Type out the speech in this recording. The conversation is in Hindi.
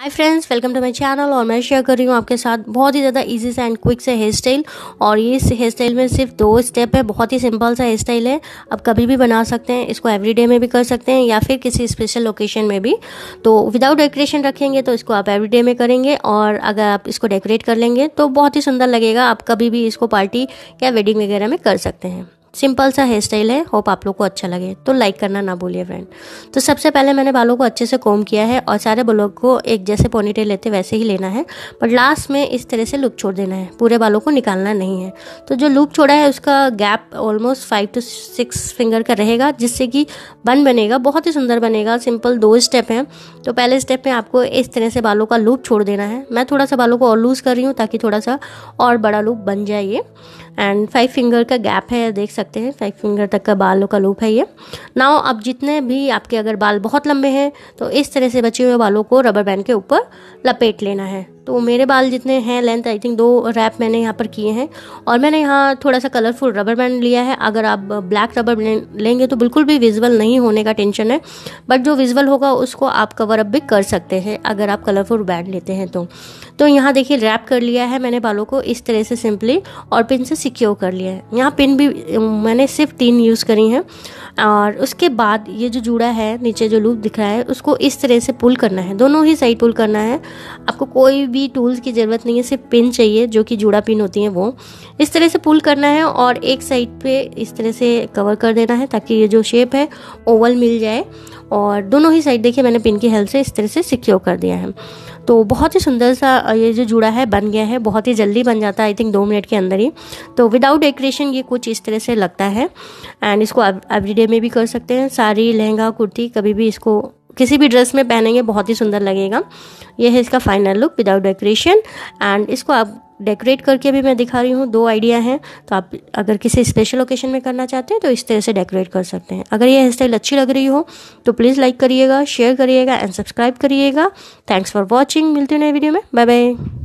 hi friends welcome to my channel और मैं शेयर कर रही हूँ आपके साथ बहुत ही ज़्यादा इजी सा एंड क्विक से हेयर स्टाइल और ये हेयर स्टाइल में सिर्फ दो स्टेप है बहुत ही सिंपल सा हेयर स्टाइल है आप कभी भी बना सकते हैं इसको एवरीडे में भी कर सकते हैं या फिर किसी स्पेशल लोकेशन में भी तो विदाउट डेकोरेशन रखेंगे तो इसको आप एवरी में करेंगे और अगर आप इसको डेकोरेट कर लेंगे तो बहुत ही सुंदर लगेगा आप कभी भी इसको पार्टी या वेडिंग वगैरह में कर सकते हैं सिंपल सा हेयर स्टाइल है होप आप लोग को अच्छा लगे तो लाइक करना ना भूलिए फ्रेंड तो सबसे पहले मैंने बालों को अच्छे से कोम किया है और सारे बालों को एक जैसे पोनीटेल लेते वैसे ही लेना है बट लास्ट में इस तरह से लुक छोड़ देना है पूरे बालों को निकालना नहीं है तो जो लूप छोड़ा है उसका gap almost five to six finger का रहेगा जिससे कि बन बनेगा बहुत ही सुंदर बनेगा सिंपल दो स्टेप हैं तो पहले स्टेप में आपको इस तरह से बालों का लूप छोड़ देना है मैं थोड़ा सा बालों को और लूज़ कर रही हूँ ताकि थोड़ा सा और बड़ा लूप बन जाए ये एंड फाइव फिंगर का गैप है देख सकते हैं फाइव फिंगर तक का बालों का लूप है ये नाउ अब जितने भी आपके अगर बाल बहुत लंबे हैं तो इस तरह से बचे हुए बालों को रबर बैंड के ऊपर लपेट लेना है तो मेरे बाल जितने हैं लेंथ आई थिंक दो रैप मैंने यहाँ पर किए हैं और मैंने यहाँ थोड़ा सा कलरफुल रबर बैंड लिया है अगर आप ब्लैक रबर लेंगे तो बिल्कुल भी विजुअल नहीं होने का टेंशन है बट जो विजुअल होगा उसको आप कवर अप भी कर सकते हैं अगर आप कलरफुल बैंड लेते हैं तो तो यहाँ देखिए रैप कर लिया है मैंने बालों को इस तरह से सिंपली और पिन से सिक्योर कर लिया है यहाँ पिन भी मैंने सिर्फ तीन यूज़ करी हैं और उसके बाद ये जो जूड़ा है नीचे जो लूप दिख रहा है उसको इस तरह से पुल करना है दोनों ही साइड पुल करना है आपको कोई भी भी टूल्स की ज़रूरत नहीं है सिर्फ पिन चाहिए जो कि जुड़ा पिन होती है वो इस तरह से पुल करना है और एक साइड पे इस तरह से कवर कर देना है ताकि ये जो शेप है ओवल मिल जाए और दोनों ही साइड देखिए मैंने पिन की हेल्प से इस तरह से सिक्योर कर दिया है तो बहुत ही सुंदर सा ये जो जुड़ा है बन गया है बहुत ही जल्दी बन जाता है आई थिंक दो मिनट के अंदर ही तो विदाउट डेकोरेशन ये कुछ इस तरह से लगता है एंड इसको एवरीडे में भी कर सकते हैं साड़ी लहंगा कुर्ती कभी भी इसको किसी भी ड्रेस में पहनेंगे बहुत ही सुंदर लगेगा ये है इसका final look without decoration and इसको आप डेकोरेट करके भी मैं दिखा रही हूँ दो आइडिया हैं तो आप अगर किसी स्पेशल ओकेशन में करना चाहते हैं तो इस तरह से डेकोरेट कर सकते हैं अगर ये हेयर स्टाइल अच्छी लग रही हो तो प्लीज़ लाइक करिएगा शेयर करिएगा एंड सब्सक्राइब करिएगा थैंक्स फॉर वॉचिंग मिलते हैं नए वीडियो में बाय बाय